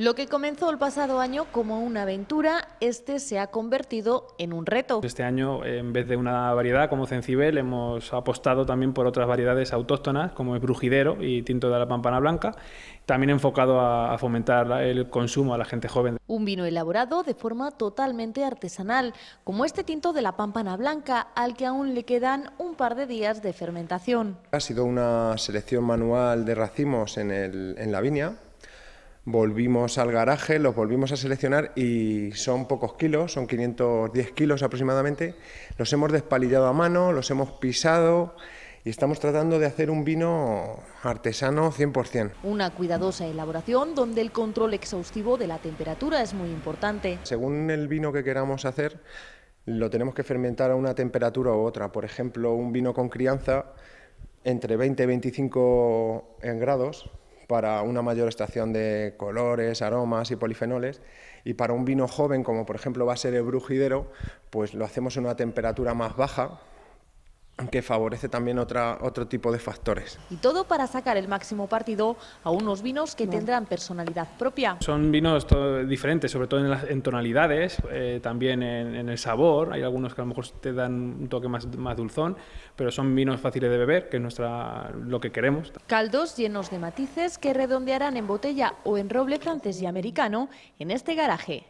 Lo que comenzó el pasado año como una aventura, este se ha convertido en un reto. Este año, en vez de una variedad como cencibel, hemos apostado también por otras variedades autóctonas, como el brujidero y tinto de la pampana blanca, también enfocado a fomentar el consumo a la gente joven. Un vino elaborado de forma totalmente artesanal, como este tinto de la pampana blanca, al que aún le quedan un par de días de fermentación. Ha sido una selección manual de racimos en, en la viña volvimos al garaje, los volvimos a seleccionar y son pocos kilos, son 510 kilos aproximadamente. Los hemos despalillado a mano, los hemos pisado y estamos tratando de hacer un vino artesano 100%. Una cuidadosa elaboración donde el control exhaustivo de la temperatura es muy importante. Según el vino que queramos hacer, lo tenemos que fermentar a una temperatura u otra. Por ejemplo, un vino con crianza entre 20 y 25 grados para una mayor estación de colores, aromas y polifenoles. Y para un vino joven, como por ejemplo va a ser el brujidero, pues lo hacemos en una temperatura más baja, aunque favorece también otra, otro tipo de factores. Y todo para sacar el máximo partido a unos vinos que tendrán personalidad propia. Son vinos diferentes, sobre todo en, las, tonalidades, eh, también en, en, el sabor. Hay algunos que a lo mejor te dan un toque más, más dulzón, pero son vinos fáciles de beber, que es nuestra, lo que queremos. Caldos llenos de matices que redondearán en botella o en roble francés y americano en este garaje.